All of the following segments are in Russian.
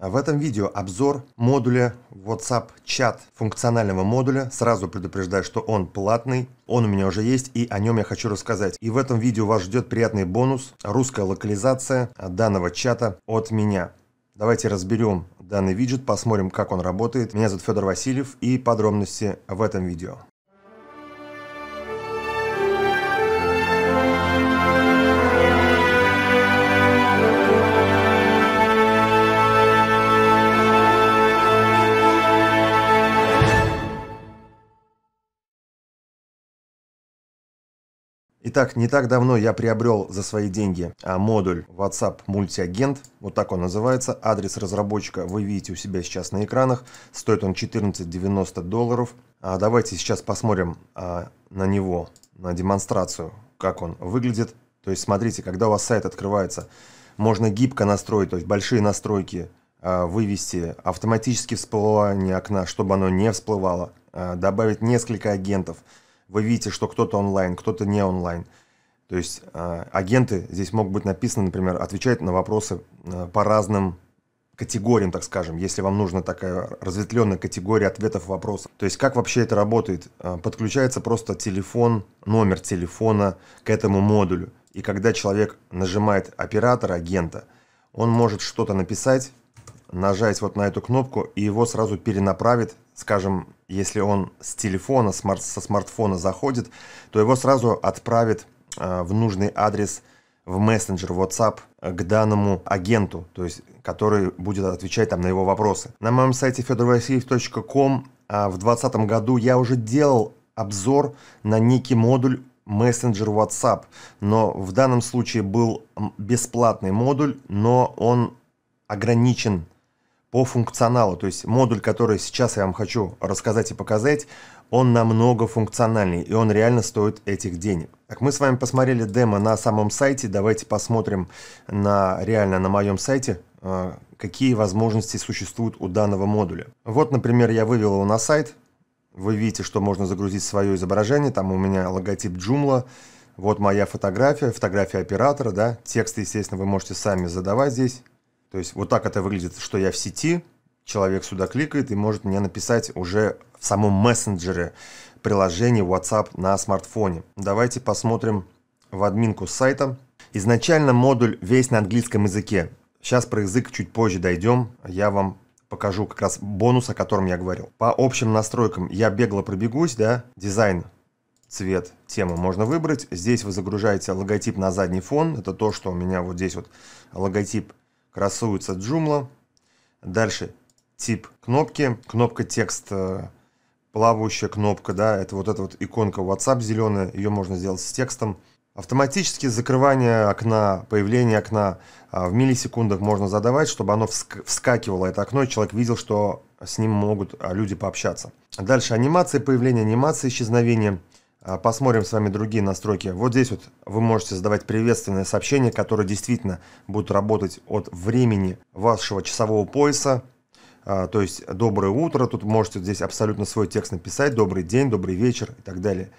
А в этом видео обзор модуля WhatsApp чат функционального модуля. Сразу предупреждаю, что он платный, он у меня уже есть и о нем я хочу рассказать. И в этом видео вас ждет приятный бонус, русская локализация данного чата от меня. Давайте разберем данный виджет, посмотрим, как он работает. Меня зовут Федор Васильев и подробности в этом видео. Итак, не так давно я приобрел за свои деньги а, модуль WhatsApp мультиагент, вот так он называется, адрес разработчика вы видите у себя сейчас на экранах, стоит он 14,90 долларов. А давайте сейчас посмотрим а, на него, на демонстрацию, как он выглядит. То есть смотрите, когда у вас сайт открывается, можно гибко настроить, то есть большие настройки, а, вывести автоматически всплывание окна, чтобы оно не всплывало, а, добавить несколько агентов – вы видите, что кто-то онлайн, кто-то не онлайн. То есть э, агенты здесь могут быть написаны, например, отвечать на вопросы э, по разным категориям, так скажем, если вам нужна такая разветвленная категория ответов вопросов. То есть как вообще это работает? Э, подключается просто телефон, номер телефона к этому модулю. И когда человек нажимает оператор агента, он может что-то написать, нажать вот на эту кнопку, и его сразу перенаправит скажем, если он с телефона, смарт, со смартфона заходит, то его сразу отправит э, в нужный адрес в мессенджер WhatsApp э, к данному агенту, то есть который будет отвечать там на его вопросы. На моем сайте fedorvasильев.com э, а, в 2020 году я уже делал обзор на некий модуль мессенджер WhatsApp, но в данном случае был бесплатный модуль, но он ограничен по функционалу. То есть модуль, который сейчас я вам хочу рассказать и показать, он намного функциональнее, и он реально стоит этих денег. Так, мы с вами посмотрели демо на самом сайте, давайте посмотрим на реально на моем сайте, э, какие возможности существуют у данного модуля. Вот, например, я вывел его на сайт, вы видите, что можно загрузить свое изображение, там у меня логотип Joomla, вот моя фотография, фотография оператора, да, тексты, естественно, вы можете сами задавать здесь, то есть вот так это выглядит, что я в сети, человек сюда кликает и может мне написать уже в самом мессенджере приложение WhatsApp на смартфоне. Давайте посмотрим в админку сайта. Изначально модуль весь на английском языке. Сейчас про язык чуть позже дойдем. Я вам покажу как раз бонус, о котором я говорил. По общим настройкам я бегло пробегусь, да, дизайн, цвет, тему можно выбрать. Здесь вы загружаете логотип на задний фон. Это то, что у меня вот здесь вот логотип красуется Joomla. Дальше тип кнопки, кнопка текст, э, плавающая кнопка, да, это вот эта вот иконка WhatsApp зеленая, ее можно сделать с текстом. Автоматически закрывание окна, появление окна а, в миллисекундах можно задавать, чтобы оно вскакивало это окно, и человек видел, что с ним могут а, люди пообщаться. Дальше анимация, появление анимации, исчезновение а, посмотрим с вами другие настройки. Вот здесь вот вы можете задавать приветственные сообщения, которые действительно будут работать от времени вашего часового пояса. А, то есть «Доброе утро», тут можете здесь абсолютно свой текст написать, «Добрый день», «Добрый вечер» и так далее.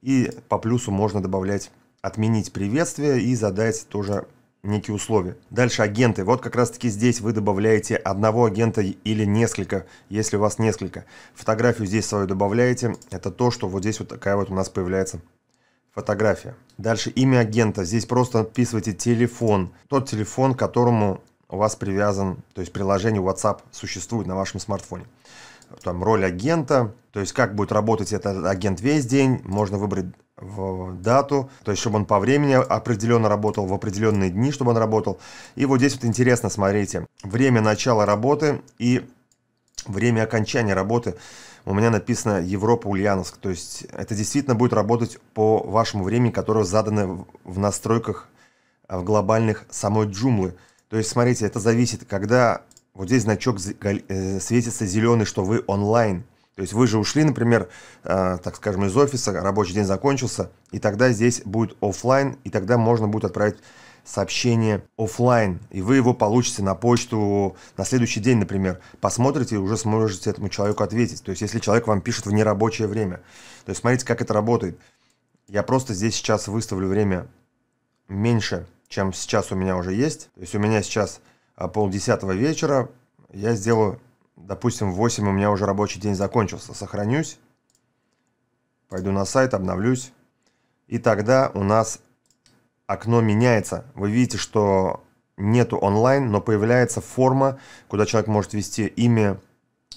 И по плюсу можно добавлять «Отменить приветствие» и задать тоже некие условия. Дальше агенты. Вот как раз-таки здесь вы добавляете одного агента или несколько, если у вас несколько. Фотографию здесь свою добавляете. Это то, что вот здесь вот такая вот у нас появляется фотография. Дальше имя агента. Здесь просто отписывайте телефон. Тот телефон, к которому у вас привязан, то есть приложение WhatsApp существует на вашем смартфоне там роль агента, то есть как будет работать этот агент весь день, можно выбрать дату, то есть чтобы он по времени определенно работал, в определенные дни, чтобы он работал. И вот здесь вот интересно, смотрите, время начала работы и время окончания работы. У меня написано Европа Ульяновск, то есть это действительно будет работать по вашему времени, которое задано в настройках э, в глобальных самой джумлы. То есть, смотрите, это зависит, когда вот здесь значок э, светится зеленый, что вы онлайн. То есть вы же ушли, например, э, так скажем, из офиса, рабочий день закончился, и тогда здесь будет офлайн, и тогда можно будет отправить сообщение офлайн, и вы его получите на почту на следующий день, например, посмотрите и уже сможете этому человеку ответить. То есть, если человек вам пишет в нерабочее время. То есть, смотрите, как это работает. Я просто здесь сейчас выставлю время меньше, чем сейчас у меня уже есть. То есть, у меня сейчас а полдесятого вечера, я сделаю, допустим, в 8 у меня уже рабочий день закончился, сохранюсь, пойду на сайт, обновлюсь, и тогда у нас окно меняется. Вы видите, что нету онлайн, но появляется форма, куда человек может ввести имя,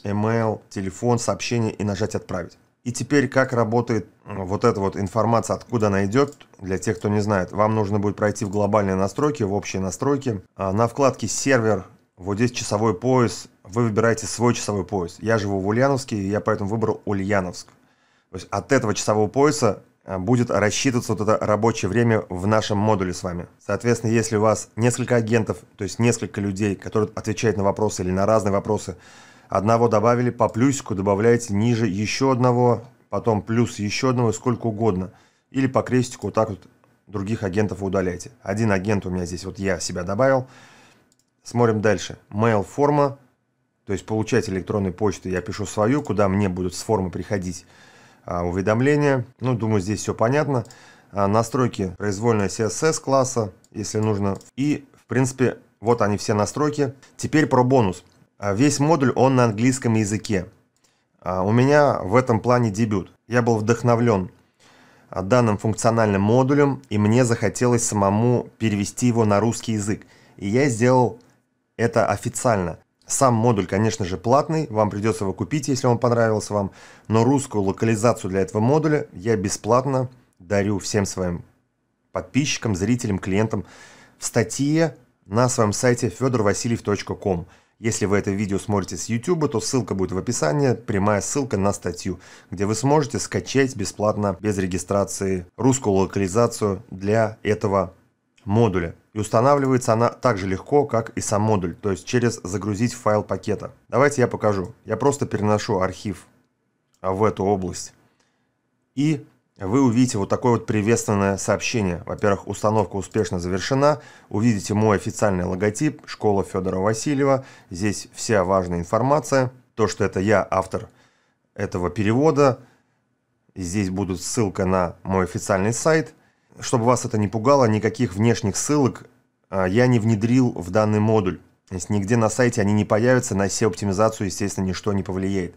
email, телефон, сообщение и нажать «Отправить». И теперь как работает вот эта вот информация, откуда она идет, для тех, кто не знает, вам нужно будет пройти в глобальные настройки, в общие настройки. А, на вкладке «Сервер» вот здесь часовой пояс. Вы выбираете свой часовой пояс. Я живу в Ульяновске, и я поэтому выбрал Ульяновск. То есть от этого часового пояса а, будет рассчитываться вот это рабочее время в нашем модуле с вами. Соответственно, если у вас несколько агентов, то есть несколько людей, которые отвечают на вопросы или на разные вопросы, одного добавили по плюсику, добавляете ниже еще одного, потом плюс еще одного, сколько угодно – или по крестику вот так вот других агентов удаляйте Один агент у меня здесь, вот я себя добавил. Смотрим дальше. Mail форма, то есть получать электронной почты, я пишу свою, куда мне будут с формы приходить а, уведомления. Ну, думаю, здесь все понятно. А, настройки произвольная CSS класса, если нужно. И, в принципе, вот они все настройки. Теперь про бонус. А, весь модуль, он на английском языке. А, у меня в этом плане дебют. Я был вдохновлен а, данным функциональным модулем, и мне захотелось самому перевести его на русский язык. И я сделал это официально. Сам модуль, конечно же, платный, вам придется его купить, если он понравился вам, но русскую локализацию для этого модуля я бесплатно дарю всем своим подписчикам, зрителям, клиентам в статье на своем сайте fedorvasiliev.com. Если вы это видео смотрите с YouTube, то ссылка будет в описании, прямая ссылка на статью, где вы сможете скачать бесплатно, без регистрации, русскую локализацию для этого модуля. И устанавливается она так же легко, как и сам модуль, то есть через загрузить файл пакета. Давайте я покажу. Я просто переношу архив в эту область и вы увидите вот такое вот приветственное сообщение. Во-первых, установка успешно завершена. Увидите мой официальный логотип «Школа Федора Васильева». Здесь вся важная информация. То, что это я автор этого перевода. Здесь будет ссылка на мой официальный сайт. Чтобы вас это не пугало, никаких внешних ссылок а, я не внедрил в данный модуль. То есть нигде на сайте они не появятся, на SEO-оптимизацию, естественно, ничто не повлияет.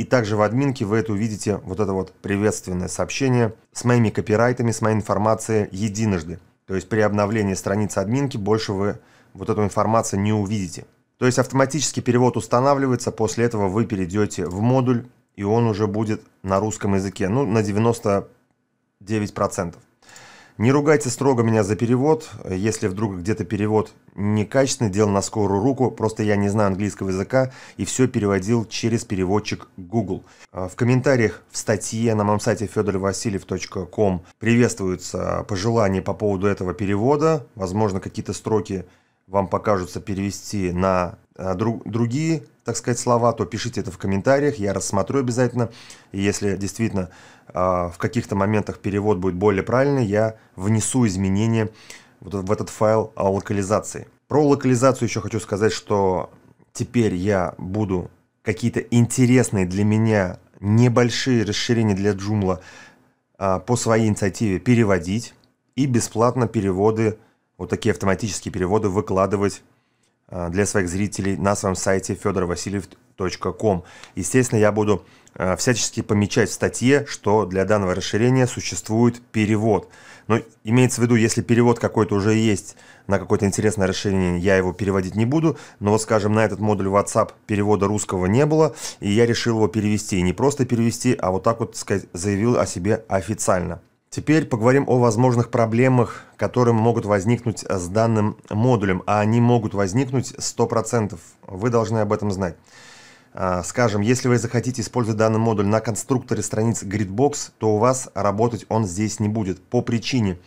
И также в админке вы это увидите, вот это вот приветственное сообщение с моими копирайтами, с моей информацией единожды. То есть при обновлении страницы админки больше вы вот эту информацию не увидите. То есть автоматически перевод устанавливается, после этого вы перейдете в модуль, и он уже будет на русском языке, ну на 99%. Не ругайте строго меня за перевод, если вдруг где-то перевод некачественный, делал на скорую руку, просто я не знаю английского языка и все переводил через переводчик Google. А, в комментариях в статье на моем сайте fedorvasильев.com приветствуются пожелания по поводу этого перевода, возможно какие-то строки вам покажутся перевести на а, друг, другие так сказать, слова, то пишите это в комментариях, я рассмотрю обязательно. И если действительно а, в каких-то моментах перевод будет более правильный, я внесу изменения в этот файл о локализации. Про локализацию еще хочу сказать, что теперь я буду какие-то интересные для меня небольшие расширения для Joomla а, по своей инициативе переводить и бесплатно переводы, вот такие автоматические переводы выкладывать Э, для своих зрителей на своем сайте fedorovassiliev.com. Естественно, я буду э, всячески помечать в статье, что для данного расширения существует перевод. Но имеется в виду, если перевод какой-то уже есть на какое-то интересное расширение, я его переводить не буду. Но вот, скажем, на этот модуль WhatsApp перевода русского не было, и я решил его перевести. И не просто перевести, а вот так вот, сказать, заявил о себе официально. Теперь поговорим о возможных проблемах, которые могут возникнуть с данным модулем, а они могут возникнуть 100%. Вы должны об этом знать. А, скажем, если вы захотите использовать данный модуль на конструкторе страниц Gridbox, то у вас работать он здесь не будет по причине –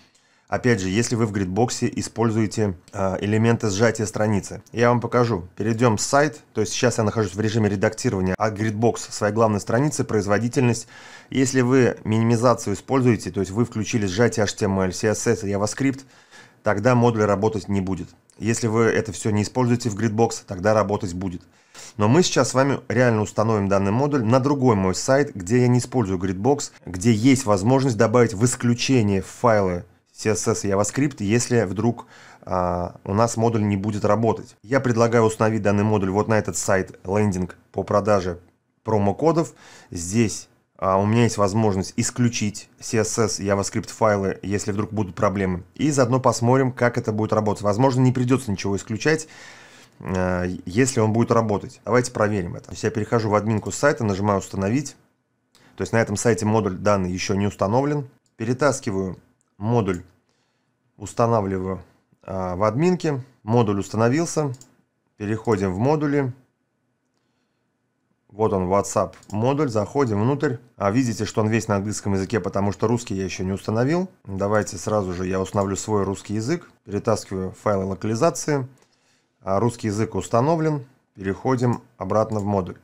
Опять же, если вы в гридбоксе используете э, элементы сжатия страницы, я вам покажу. Перейдем с сайт, то есть сейчас я нахожусь в режиме редактирования, а гридбокс своей главной страницы, производительность. Если вы минимизацию используете, то есть вы включили сжатие HTML, CSS, JavaScript, тогда модуль работать не будет. Если вы это все не используете в Gridbox, тогда работать будет. Но мы сейчас с вами реально установим данный модуль на другой мой сайт, где я не использую Gridbox, где есть возможность добавить в исключение файлы CSS и JavaScript, если вдруг а, у нас модуль не будет работать. Я предлагаю установить данный модуль вот на этот сайт лендинг по продаже промокодов. Здесь а, у меня есть возможность исключить CSS и JavaScript файлы, если вдруг будут проблемы. И заодно посмотрим, как это будет работать. Возможно, не придется ничего исключать, а, если он будет работать. Давайте проверим это. То есть я перехожу в админку сайта, нажимаю «Установить». То есть на этом сайте модуль данный еще не установлен. Перетаскиваю модуль устанавливаю а, в админке. Модуль установился. Переходим в модули. Вот он, WhatsApp модуль. Заходим внутрь. А видите, что он весь на английском языке, потому что русский я еще не установил. Давайте сразу же я установлю свой русский язык. Перетаскиваю файлы локализации. А русский язык установлен. Переходим обратно в модуль.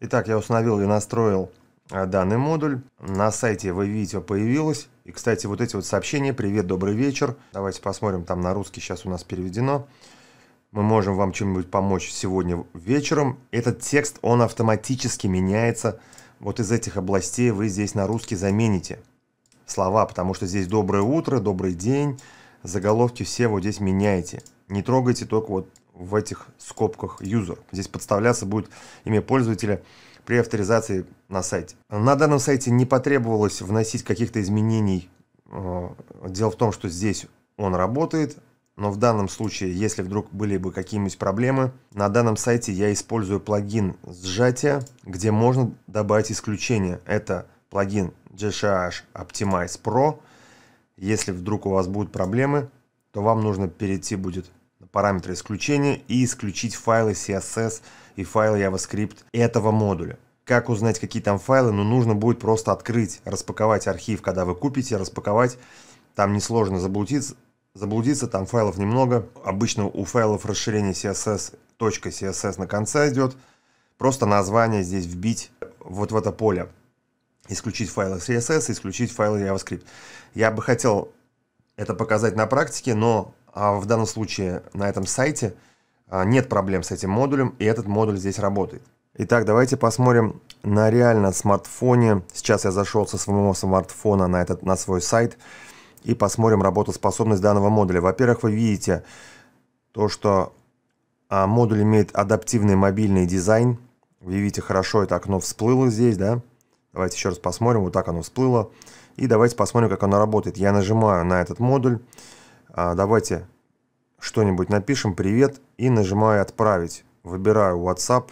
Итак, я установил и настроил Э, данный модуль. На сайте вы видите, появилось. И, кстати, вот эти вот сообщения «Привет, добрый вечер». Давайте посмотрим, там на русский сейчас у нас переведено. Мы можем вам чем-нибудь помочь сегодня вечером. Этот текст, он автоматически меняется. Вот из этих областей вы здесь на русский замените слова, потому что здесь «доброе утро», «добрый день», заголовки все вот здесь меняете. Не трогайте только вот в этих скобках «юзер». Здесь подставляться будет имя пользователя – при авторизации на сайте. На данном сайте не потребовалось вносить каких-то изменений. Э, дело в том, что здесь он работает, но в данном случае, если вдруг были бы какие-нибудь проблемы, на данном сайте я использую плагин сжатия, где можно добавить исключения Это плагин GSH Optimize Pro. Если вдруг у вас будут проблемы, то вам нужно перейти будет параметры исключения и исключить файлы CSS и файлы JavaScript этого модуля. Как узнать, какие там файлы? Ну, нужно будет просто открыть, распаковать архив, когда вы купите, распаковать. Там несложно заблудиться, заблудиться, там файлов немного. Обычно у файлов расширение CSS, .css на конце идет. Просто название здесь вбить вот в это поле. Исключить файлы CSS, исключить файлы JavaScript. Я бы хотел это показать на практике, но а в данном случае на этом сайте а, нет проблем с этим модулем, и этот модуль здесь работает. Итак, давайте посмотрим на реально смартфоне. Сейчас я зашел со своего смартфона на, этот, на свой сайт и посмотрим работоспособность данного модуля. Во-первых, вы видите то, что а, модуль имеет адаптивный мобильный дизайн. Вы видите, хорошо это окно всплыло здесь, да? Давайте еще раз посмотрим, вот так оно всплыло. И давайте посмотрим, как оно работает. Я нажимаю на этот модуль. А, давайте что-нибудь напишем «Привет» и нажимаю «Отправить». Выбираю WhatsApp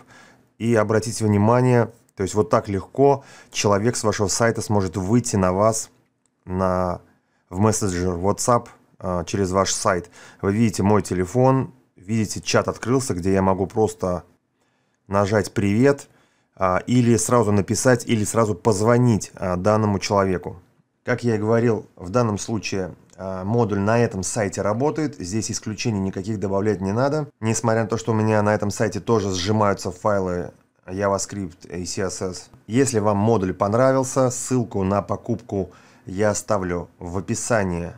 и обратите внимание, то есть вот так легко человек с вашего сайта сможет выйти на вас на, в мессенджер WhatsApp а, через ваш сайт. Вы видите мой телефон, видите чат открылся, где я могу просто нажать «Привет» а, или сразу написать, или сразу позвонить данному человеку. Как я и говорил, в данном случае а, модуль на этом сайте работает, здесь исключений никаких добавлять не надо. Несмотря на то, что у меня на этом сайте тоже сжимаются файлы JavaScript и CSS. Если вам модуль понравился, ссылку на покупку я оставлю в описании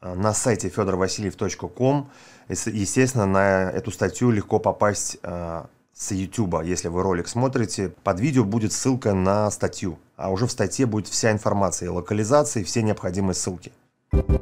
а, на сайте fedorvasильев.com. Естественно, на эту статью легко попасть а, с YouTube, если вы ролик смотрите. Под видео будет ссылка на статью а уже в статье будет вся информация и локализация, и все необходимые ссылки. Thank you